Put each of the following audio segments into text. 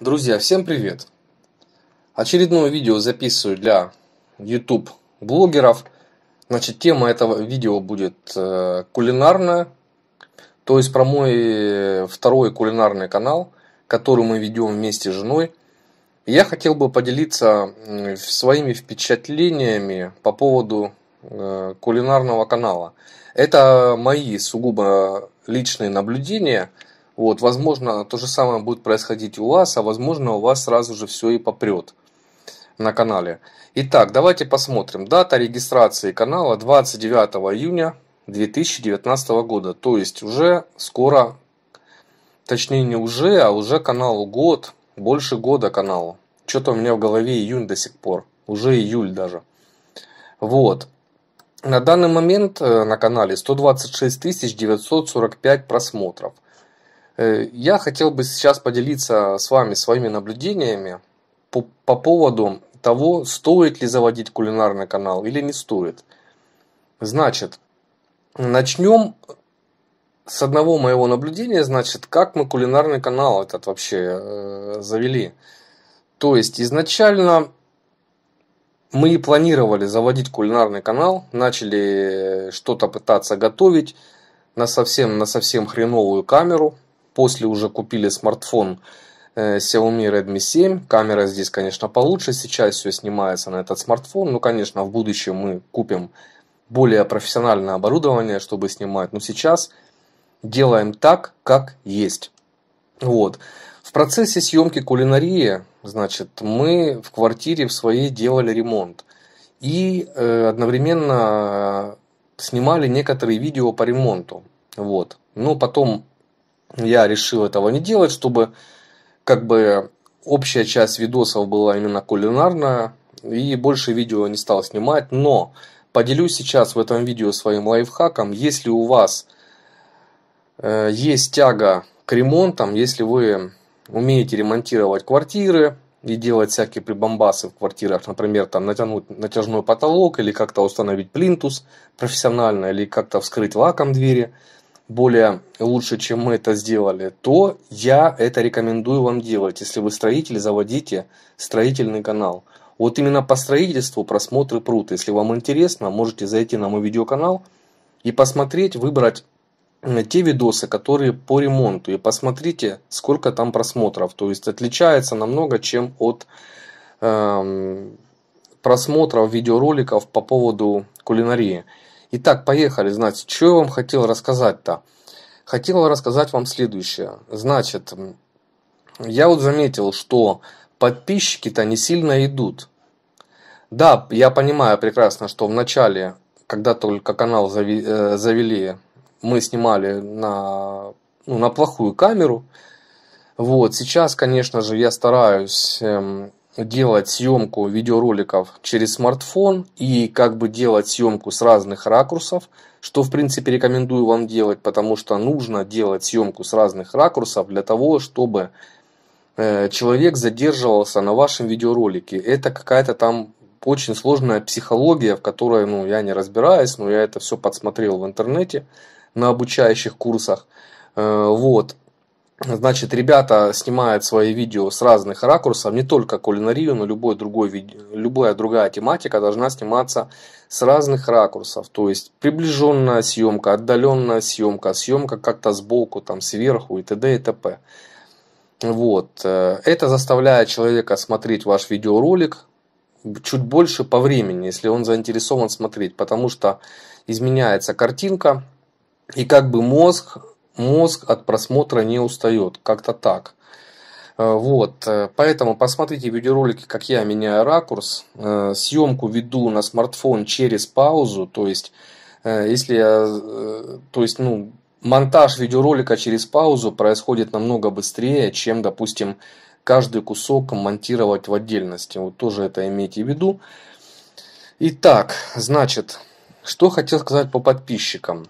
Друзья, всем привет! Очередное видео записываю для YouTube блогеров. Значит, тема этого видео будет э, кулинарная, то есть про мой э, второй кулинарный канал, который мы ведем вместе с женой. я хотел бы поделиться своими впечатлениями по поводу э, кулинарного канала. Это мои сугубо личные наблюдения – вот, возможно, то же самое будет происходить у вас, а возможно, у вас сразу же все и попрет на канале. Итак, давайте посмотрим. Дата регистрации канала 29 июня 2019 года. То есть уже скоро, точнее не уже, а уже каналу год, больше года каналу. Что-то у меня в голове июнь до сих пор. Уже июль даже. Вот. На данный момент э, на канале 126 945 просмотров. Э, я хотел бы сейчас поделиться с вами своими наблюдениями по, по поводу того, стоит ли заводить кулинарный канал или не стоит. Значит, начнем с одного моего наблюдения, значит, как мы кулинарный канал этот вообще э, завели. То есть изначально мы планировали заводить кулинарный канал, начали э, что-то пытаться готовить на совсем, на совсем хреновую камеру, После уже купили смартфон э, Xiaomi Redmi 7. Камера здесь, конечно, получше. Сейчас все снимается на этот смартфон. Ну, конечно, в будущем мы купим более профессиональное оборудование, чтобы снимать. Но сейчас делаем так, как есть. Вот. В процессе съемки кулинарии, значит, мы в квартире в своей делали ремонт. И э, одновременно снимали некоторые видео по ремонту. Вот. Но потом я решил этого не делать, чтобы как бы общая часть видосов была именно кулинарная, и больше видео не стал снимать, но поделюсь сейчас в этом видео своим лайфхаком. Если у вас э, есть тяга к ремонтам, если вы умеете ремонтировать квартиры и делать всякие прибамбасы в квартирах, например, там натянуть натяжной потолок или как-то установить плинтус профессионально, или как-то вскрыть лаком двери – более лучше, чем мы это сделали, то я это рекомендую вам делать. Если вы строитель, заводите строительный канал. Вот именно по строительству просмотры прут. Если вам интересно, можете зайти на мой видеоканал и посмотреть, выбрать э, те видосы, которые по ремонту. И посмотрите, сколько там просмотров. То есть отличается намного, чем от эм, просмотров видеороликов по поводу кулинарии. Итак, поехали, значит, что я вам хотел рассказать-то? Хотел рассказать вам следующее. Значит, я вот заметил, что подписчики-то не сильно идут. Да, я понимаю прекрасно, что в начале, когда только канал э, завели, мы снимали на, ну, на плохую камеру. Вот, сейчас, конечно же, я стараюсь эм, делать съемку видеороликов через смартфон и как бы делать съемку с разных ракурсов, что в принципе рекомендую вам делать, потому что нужно делать съемку с разных ракурсов для того, чтобы э, человек задерживался на вашем видеоролике. Это какая-то там очень сложная психология, в которой ну, я не разбираюсь, но я это все подсмотрел в интернете на обучающих курсах. Э, вот. Значит, ребята снимают свои видео с разных ракурсов, не только кулинарию, но любой другой, любая другая тематика должна сниматься с разных ракурсов. То есть приближенная съемка, отдаленная съемка, съемка как-то сбоку, там сверху и т.д. и т.п. Вот. Э, это заставляет человека смотреть ваш видеоролик чуть больше по времени, если он заинтересован смотреть, потому что изменяется картинка, и как бы мозг мозг от просмотра не устает. Как-то так. Э, вот, э, поэтому посмотрите видеоролики, как я меняю ракурс. Э, Съемку веду на смартфон через паузу, то есть, если я, то есть, ну, монтаж видеоролика через паузу происходит намного быстрее, чем, допустим, каждый кусок монтировать в отдельности. Вот тоже это имейте в виду. Итак, значит, что хотел сказать по подписчикам.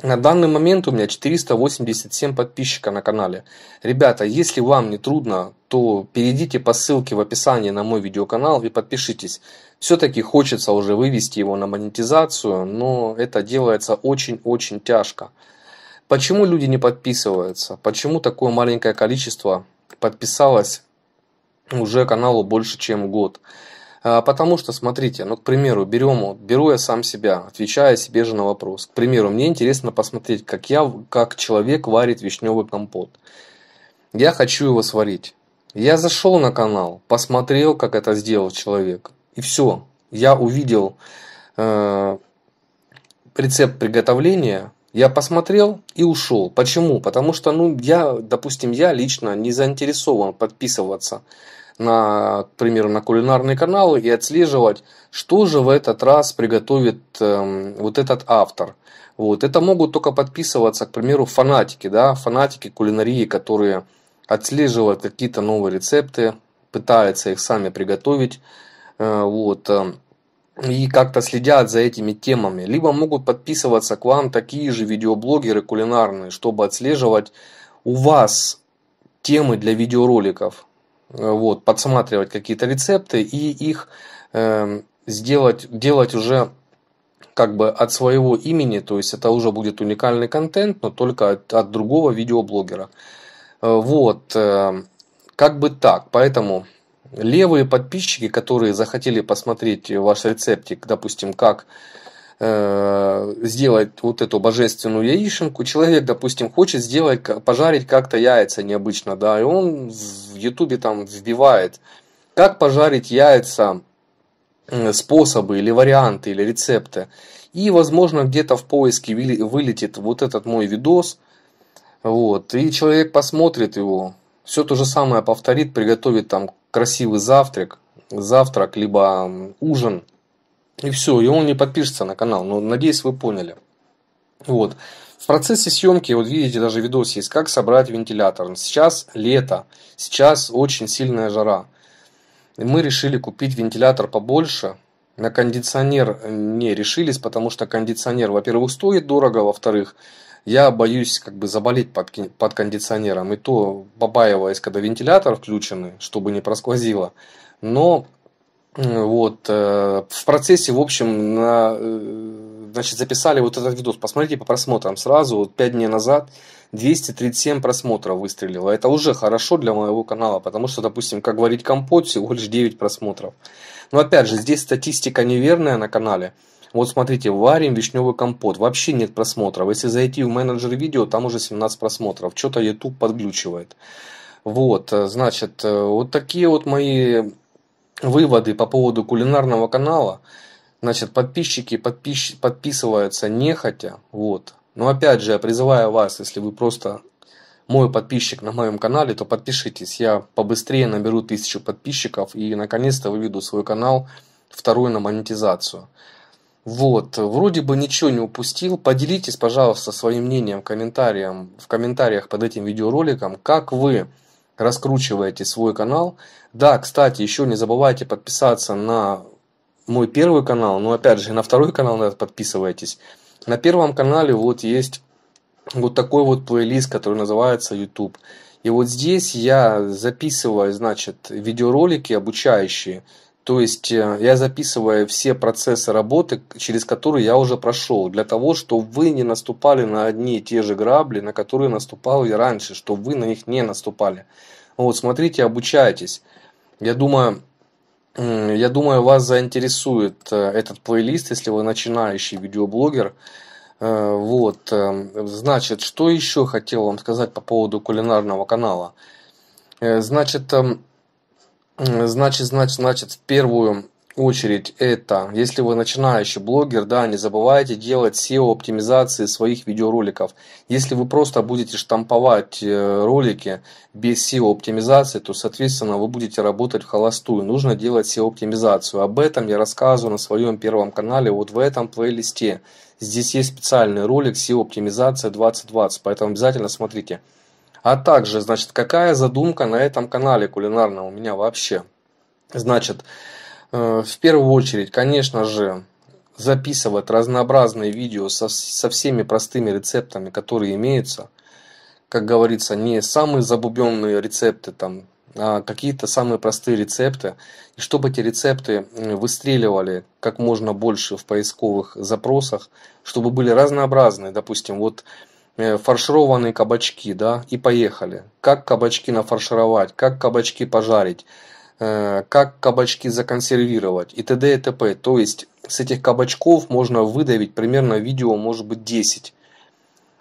На данный момент у меня 487 подписчика на канале. Ребята, если вам не трудно, то перейдите по ссылке в описании на мой видеоканал и подпишитесь. Все-таки хочется уже вывести его на монетизацию, но это делается очень-очень тяжко. Почему люди не подписываются? Почему такое маленькое количество подписалось уже каналу больше, чем год? А, потому что, смотрите, ну, к примеру, берем, беру я сам себя, отвечая себе же на вопрос. К примеру, мне интересно посмотреть, как я, как человек варит вишневый компот. Я хочу его сварить. Я зашел на канал, посмотрел, как это сделал человек. И все. Я увидел э, рецепт приготовления, я посмотрел и ушел. Почему? Потому что, ну, я, допустим, я лично не заинтересован подписываться на, к примеру, на кулинарные каналы и отслеживать, что же в этот раз приготовит э, вот этот автор. Вот. Это могут только подписываться, к примеру, фанатики, да, фанатики кулинарии, которые отслеживают какие-то новые рецепты, пытаются их сами приготовить, э, вот, э, и как-то следят за этими темами. Либо могут подписываться к вам такие же видеоблогеры кулинарные, чтобы отслеживать у вас темы для видеороликов. Э, вот, подсматривать какие-то рецепты и их э, сделать, делать уже как бы от своего имени, то есть это уже будет уникальный контент, но только от, от другого видеоблогера. Э, вот, э, как бы так, поэтому левые подписчики, которые захотели посмотреть ваш рецептик, допустим, как Э, сделать вот эту божественную яишенку. Человек, допустим, хочет сделать, пожарить как-то яйца необычно, да, и он в Ютубе там вбивает, как пожарить яйца, способы или варианты или рецепты. И, возможно, где-то в поиске вылетит вот этот мой видос, вот, и человек посмотрит его, все то же самое повторит, приготовит там красивый завтрак, завтрак, либо ужин, и все, и он не подпишется на канал. Но ну, надеюсь, вы поняли. Вот. В процессе съемки, вот видите, даже видос есть, как собрать вентилятор. Сейчас лето, сейчас очень сильная жара. И мы решили купить вентилятор побольше. На кондиционер э, не решились, потому что кондиционер, во-первых, стоит дорого, а во-вторых, я боюсь как бы заболеть под, под кондиционером. И то побаиваясь, когда вентилятор включенный, чтобы не просквозило. Но Э, вот. Э, в процессе, в общем, на, э, значит, записали вот этот видос. Посмотрите по просмотрам сразу. Вот 5 дней назад 237 просмотров выстрелило. Это уже хорошо для моего канала, потому что, допустим, как говорить компот, всего лишь 9 просмотров. Но опять же, здесь статистика неверная на канале. Вот смотрите, варим вишневый компот. Вообще нет просмотров. Если зайти в менеджер видео, там уже 17 просмотров. Что-то YouTube подглючивает. Вот, значит, вот такие вот мои выводы по поводу кулинарного канала. Значит, подписчики подпис... подписываются нехотя. Вот. Но опять же, я призываю вас, если вы просто мой подписчик на моем канале, то подпишитесь. Я побыстрее наберу тысячу подписчиков и наконец-то выведу свой канал второй на монетизацию. Вот, вроде бы ничего не упустил. Поделитесь, пожалуйста, своим мнением в, комментариям, в комментариях под этим видеороликом, как вы раскручиваете свой канал. Да, кстати, еще не забывайте подписаться на мой первый канал, но опять же на второй канал надо подписывайтесь. На первом канале вот есть вот такой вот плейлист, который называется YouTube. И вот здесь я записываю, значит, видеоролики обучающие то есть э, я записываю все процессы работы, через которые я уже прошел, для того, чтобы вы не наступали на одни и те же грабли, на которые наступал и раньше, чтобы вы на них не наступали. Вот, смотрите, обучайтесь. Я думаю, я думаю, вас заинтересует э, этот плейлист, если вы начинающий видеоблогер. Э, вот, значит, что еще хотел вам сказать по поводу кулинарного канала. Значит, эм, Значит, значит, значит, в первую очередь это, если вы начинающий блогер, да, не забывайте делать SEO-оптимизации своих видеороликов. Если вы просто будете штамповать э, ролики без SEO-оптимизации, то, соответственно, вы будете работать в холостую. Нужно делать SEO-оптимизацию. Об этом я рассказываю на своем первом канале, вот в этом плейлисте. Здесь есть специальный ролик SEO-оптимизация 2020, поэтому обязательно смотрите. А также, значит, какая задумка на этом канале кулинарном у меня вообще. Значит, э, в первую очередь, конечно же, записывать разнообразные видео со, со всеми простыми рецептами, которые имеются. Как говорится, не самые забубенные рецепты, там, а какие-то самые простые рецепты. И чтобы эти рецепты э, выстреливали как можно больше в поисковых запросах, чтобы были разнообразные. Допустим, вот Э, фаршированные кабачки, да, и поехали. Как кабачки нафаршировать, как кабачки пожарить, э, как кабачки законсервировать и т.д. и т.п. То есть с этих кабачков можно выдавить примерно видео, может быть, 10.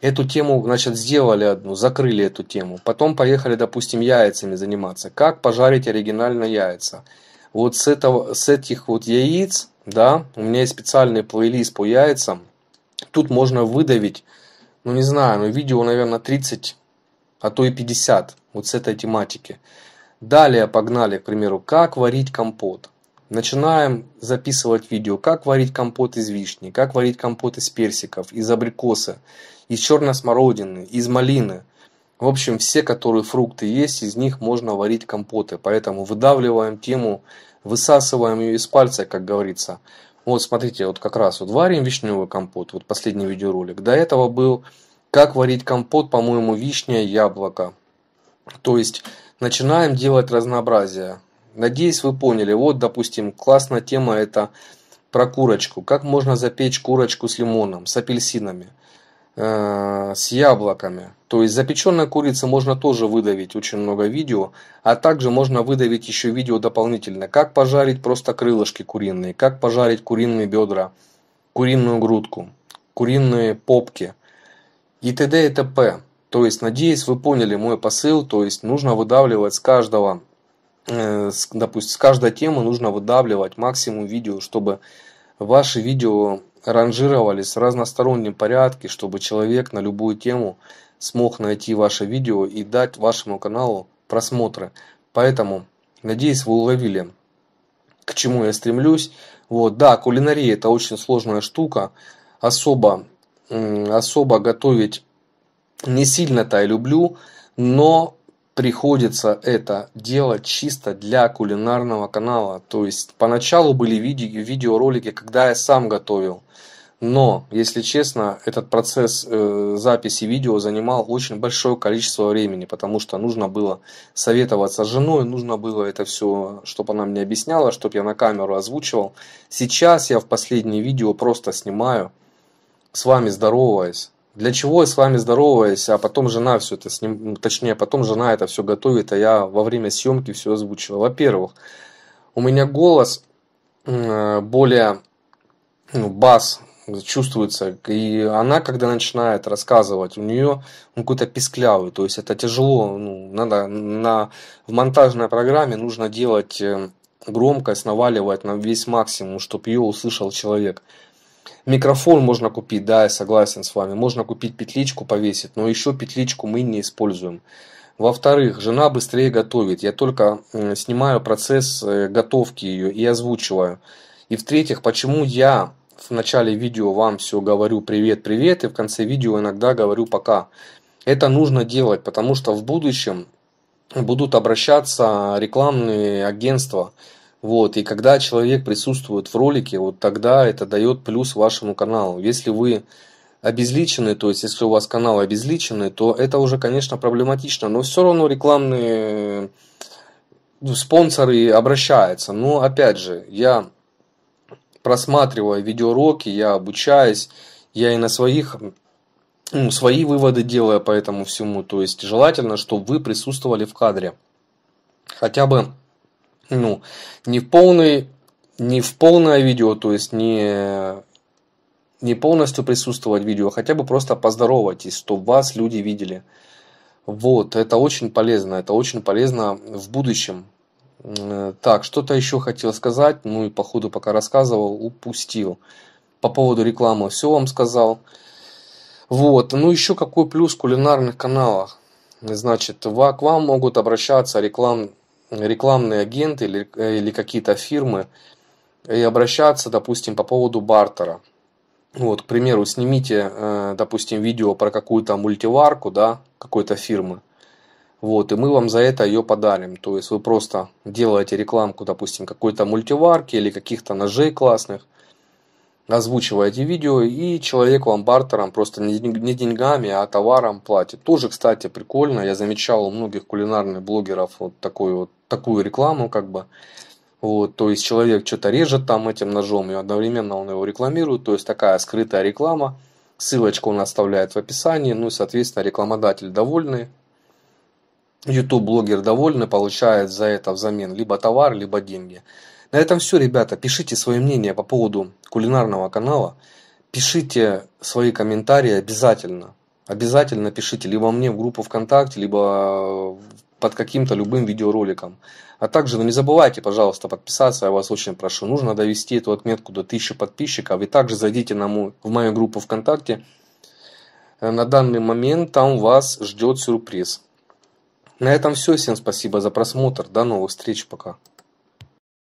Эту тему, значит, сделали одну, закрыли эту тему. Потом поехали, допустим, яйцами заниматься. Как пожарить оригинально яйца? Вот с, этого, с этих вот яиц, да, у меня есть специальный плейлист по яйцам. Тут можно выдавить ну не знаю, но ну, видео, наверное, 30, а то и 50 вот с этой тематики. Далее погнали, к примеру, как варить компот. Начинаем записывать видео, как варить компот из вишни, как варить компот из персиков, из абрикоса, из черной смородины, из малины. В общем, все, которые фрукты есть, из них можно варить компоты. Поэтому выдавливаем тему, высасываем ее из пальца, как говорится. Вот смотрите, вот как раз вот варим вишневый компот, вот последний видеоролик. До этого был как варить компот, по-моему, вишня, яблоко. То есть начинаем делать разнообразие. Надеюсь, вы поняли. Вот, допустим, классная тема это про курочку. Как можно запечь курочку с лимоном, с апельсинами, э с яблоками. То есть запеченной курицы можно тоже выдавить очень много видео, а также можно выдавить еще видео дополнительно, как пожарить просто крылышки куриные, как пожарить куриные бедра, куриную грудку, куриные попки и т.д. и т.п. То есть, надеюсь, вы поняли мой посыл, то есть нужно выдавливать с каждого, э, допустим, с каждой темы нужно выдавливать максимум видео, чтобы ваши видео ранжировались в разностороннем порядке, чтобы человек на любую тему смог найти ваше видео и дать вашему каналу просмотры. Поэтому, надеюсь, вы уловили, к чему я стремлюсь. Вот, да, кулинария это очень сложная штука. Особо, особо готовить не сильно-то я люблю, но приходится это делать чисто для кулинарного канала. То есть поначалу были видео, видеоролики, когда я сам готовил. Но, если честно, этот процесс э, записи видео занимал очень большое количество времени, потому что нужно было советоваться с женой, нужно было это все, чтобы она мне объясняла, чтобы я на камеру озвучивал. Сейчас я в последнее видео просто снимаю, с вами здороваясь. Для чего я с вами здороваюсь, а потом жена все это сним... точнее, потом жена это все готовит, а я во время съемки все озвучиваю. Во-первых, у меня голос э, более ну, бас чувствуется. И она, когда начинает рассказывать, у нее ну, какой-то писклявый, то есть это тяжело. Ну, надо на, в монтажной программе нужно делать э, громкость, наваливать на весь максимум, чтобы ее услышал человек. Микрофон можно купить, да, я согласен с вами. Можно купить петличку, повесить, но еще петличку мы не используем. Во-вторых, жена быстрее готовит. Я только снимаю процесс э, готовки ее и озвучиваю. И в-третьих, почему я в начале видео вам все говорю привет-привет, и в конце видео иногда говорю пока. Это нужно делать, потому что в будущем будут обращаться рекламные агентства. Вот, и когда человек присутствует в ролике, вот тогда это дает плюс вашему каналу. Если вы обезличены, то есть если у вас канал обезличенный то это уже, конечно, проблематично, но все равно рекламные э, спонсоры обращаются. Но опять же, я просматривая видеоуроки, я обучаюсь, я и на своих ну, свои выводы делаю по этому всему. То есть желательно, чтобы вы присутствовали в кадре. Хотя бы ну, не в полный не в полное видео, то есть не, не полностью присутствовать в видео, а хотя бы просто поздоровайтесь, чтобы вас люди видели. Вот, это очень полезно, это очень полезно в будущем, Э, так, что-то еще хотел сказать, ну и по ходу пока рассказывал, упустил. По поводу рекламы все вам сказал. Вот, ну еще какой плюс в кулинарных каналах. Значит, к вам могут обращаться реклам, рекламные агенты или, или какие-то фирмы и обращаться, допустим, по поводу бартера. Вот, к примеру, снимите, э, допустим, видео про какую-то мультиварку, да, какой-то фирмы вот, и мы вам за это ее подарим. То есть вы просто делаете рекламку, допустим, какой-то мультиварки или каких-то ножей классных, озвучиваете видео, и человек вам бартером, просто не деньгами, а товаром платит. Тоже, кстати, прикольно. Я замечал у многих кулинарных блогеров вот такую, вот, такую рекламу, как бы. Вот, то есть человек что-то режет там этим ножом, и одновременно он его рекламирует. То есть такая скрытая реклама. Ссылочку он оставляет в описании. Ну и, соответственно, рекламодатель довольный, YouTube-блогер довольны, получает за это взамен либо товар, либо деньги. На этом все, ребята. Пишите свое мнение по поводу кулинарного канала. Пишите свои комментарии обязательно. Обязательно пишите либо мне в группу ВКонтакте, либо э, под каким-то любым видеороликом. А также ну, не забывайте, пожалуйста, подписаться, я вас очень прошу. Нужно довести эту отметку до 1000 подписчиков. И также зайдите на мой, в мою группу ВКонтакте. Э, на данный момент там вас ждет сюрприз. На этом все. Всем спасибо за просмотр. До новых встреч. Пока.